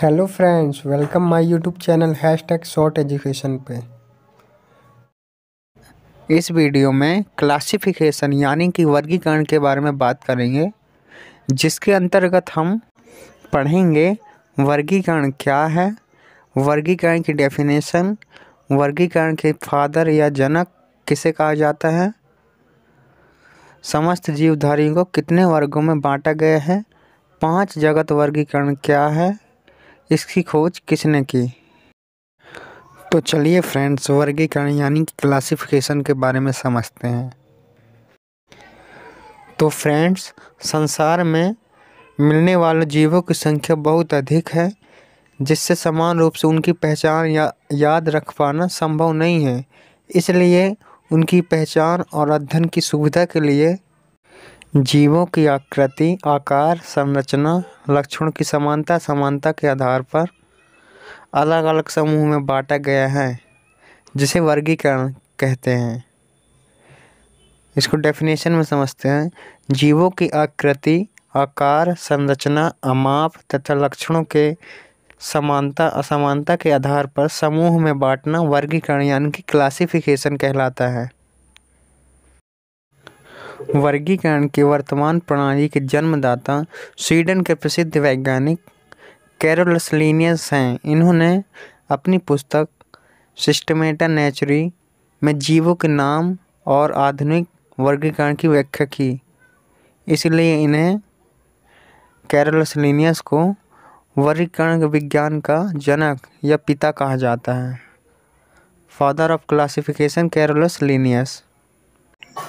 hello friends welcome my YouTube channel hashtag short education पे इस video में classification यानी कि वर्गीकरण के बारे में बात करेंगे जिसके अंतर्गत हम पढ़ेंगे वर्गीकरण क्या है वर्गीकरण की डेफिनेशन वर्गीकरण के फादर या जनक किसे कहा जाता है समस्त जीवधारियों को कितने वर्गों में बांटा गया है पांच जगत वर्गीकरण क्या है इसकी खोज किसने की तो चलिए फ्रेंड्स वर्गीकरण यानी कि क्लासिफिकेशन के बारे में समझते हैं तो फ्रेंड्स संसार में मिलने वाले जीवों की संख्या बहुत अधिक है जिससे समान रूप से उनकी पहचान या याद रख पाना संभव नहीं है इसलिए उनकी पहचान और अध्ययन की सुविधा के लिए जीवों की आकृति आकार संरचना लक्षणों की समानता समानता के आधार पर अलग अलग समूह में बांटा गया है जिसे वर्गीकरण कहते हैं इसको डेफिनेशन में समझते हैं जीवों की आकृति आकार संरचना अमाप तथा लक्षणों के समानता असमानता के आधार पर समूह में बांटना वर्गीकरण यानी कि क्लासिफिकेशन कहलाता है वर्गीकरण की वर्तमान प्रणाली के जन्मदाता स्वीडन के प्रसिद्ध वैज्ञानिक कैरोलसलिनियस हैं इन्होंने अपनी पुस्तक सिस्टमेटा नेचुरी में जीवों के नाम और आधुनिक वर्गीकरण की व्याख्या की इसलिए इन्हें कैरोलसलिनियस को वर्गीकरण विज्ञान का जनक या पिता कहा जाता है फादर ऑफ क्लासिफिकेशन कैरोलस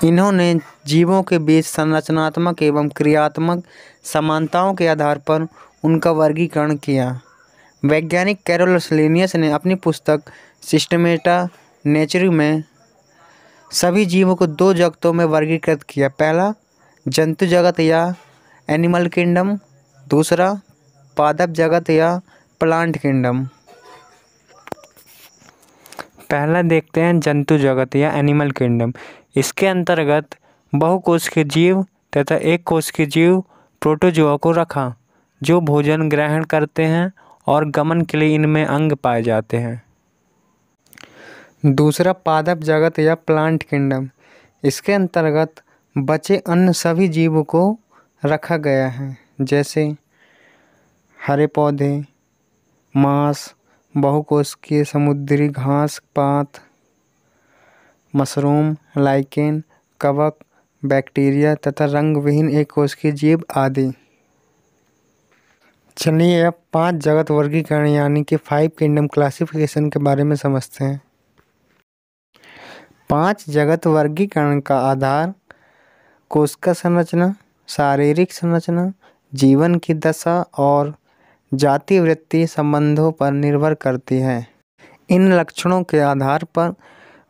इन्होंने जीवों के बीच संरचनात्मक एवं क्रियात्मक समानताओं के आधार पर उनका वर्गीकरण किया वैज्ञानिक कैरोल ने अपनी पुस्तक सिस्टमेटा नेचर में सभी जीवों को दो जगतों में वर्गीकृत किया पहला जंतु जगत या एनिमल किंगडम दूसरा पादप जगत या प्लांट किंगडम पहला देखते हैं जंतु जगत या एनिमल किंगडम इसके अंतर्गत बहु कोश के जीव तथा एक कोश के जीव प्रोटोजुआ को रखा जो भोजन ग्रहण करते हैं और गमन के लिए इनमें अंग पाए जाते हैं दूसरा पादप जगत या प्लांट किंगडम इसके अंतर्गत बचे अन्य सभी जीवों को रखा गया है जैसे हरे पौधे मांस बहुकोशिकीय समुद्री घास पात मशरूम लाइकेन कवक बैक्टीरिया तथा रंग विहीन रंगविहीन की जीव आदि चलिए अब पांच जगत वर्गीकरण यानी कि फाइव किंगडम क्लासिफिकेशन के बारे में समझते हैं पांच जगत वर्गीकरण का आधार कोशिका संरचना शारीरिक संरचना जीवन की दशा और जाति वृत्ति संबंधों पर निर्भर करती है इन लक्षणों के आधार पर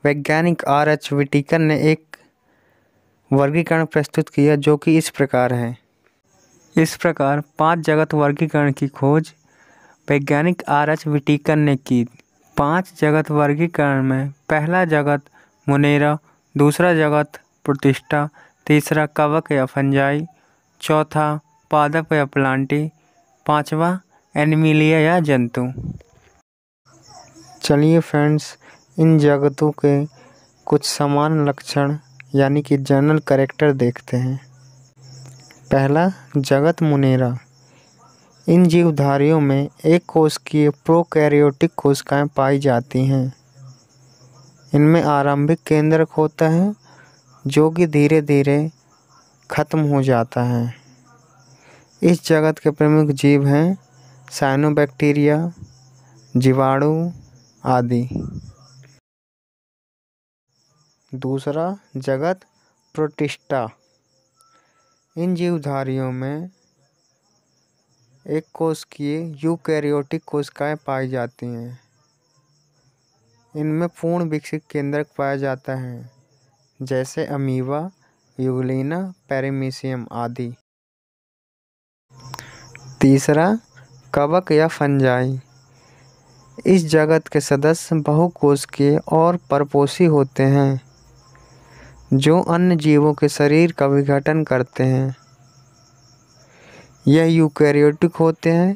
वैज्ञानिक आर एच विटिकन ने एक वर्गीकरण प्रस्तुत किया जो कि इस प्रकार है इस प्रकार पांच जगत वर्गीकरण की खोज वैज्ञानिक आर एच विटिकन ने की पांच जगत वर्गीकरण में पहला जगत मुनेरा दूसरा जगत प्रतिष्ठा तीसरा कवक या फंजाई चौथा पादप या प्लांटी पांचवा एनिमिलिया या जंतु चलिए फ्रेंड्स इन जगतों के कुछ समान लक्षण यानी कि जनरल करेक्टर देखते हैं पहला जगत मुनेरा इन जीवधारियों में एक कोश की प्रोकैरियोटिक कोशिकाएं पाई जाती हैं इनमें आरंभिक केंद्रक होता है जो कि धीरे धीरे ख़त्म हो जाता है इस जगत के प्रमुख जीव हैं साइनोबैक्टीरिया जीवाणु आदि दूसरा जगत प्रोटिस्टा इन जीवधारियों में एक कोश की यूकैरियोटिक कोशिकाएँ पाई जाती हैं इनमें पूर्ण विकसित केंद्रक पाया जाता है जैसे अमीवा युगलिना पेरेमीशियम आदि तीसरा कवक या फंजाई इस जगत के सदस्य बहुकोश के और परपोषी होते हैं जो अन्य जीवों के शरीर का विघटन करते हैं यह यूकैरियोटिक होते हैं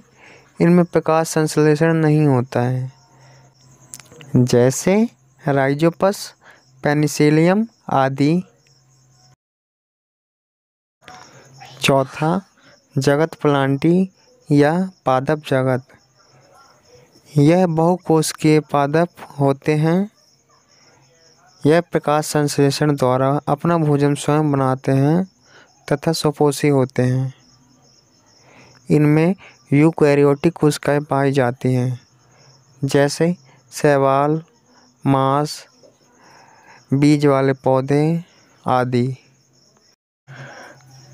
इनमें प्रकाश संश्लेषण नहीं होता है जैसे राइजोपस पेनिसिलियम आदि चौथा जगत प्लांटी या पादप जगत यह बहुकोशिकीय पादप होते हैं यह प्रकाश संश्लेषण द्वारा अपना भोजन स्वयं बनाते हैं तथा स्वपोषी होते हैं इनमें यूकैरियोटिक कोशिकाएं पाई जाती हैं जैसे शैवाल मांस बीज वाले पौधे आदि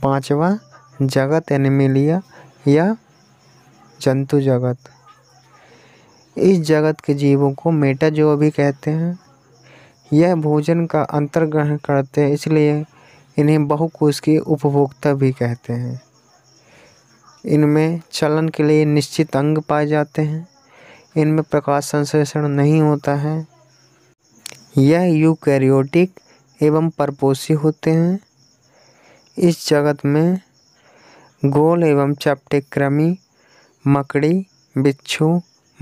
पांचवा जगत एनिमिलिया या जंतु जगत इस जगत के जीवों को मेटा जो भी कहते हैं यह भोजन का अंतर्ग्रहण करते हैं इसलिए इन्हें बहुकोश के उपभोक्ता भी कहते हैं इनमें चलन के लिए निश्चित अंग पाए जाते हैं इनमें प्रकाश संश्लेषण नहीं होता है यह यूकैरियोटिक एवं परपोषी होते हैं इस जगत में गोल एवं चपटे क्रमी मकड़ी बिच्छू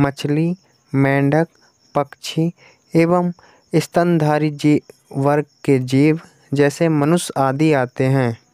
मछली मेंढक पक्षी एवं स्तनधारी जी वर्ग के जीव जैसे मनुष्य आदि आते हैं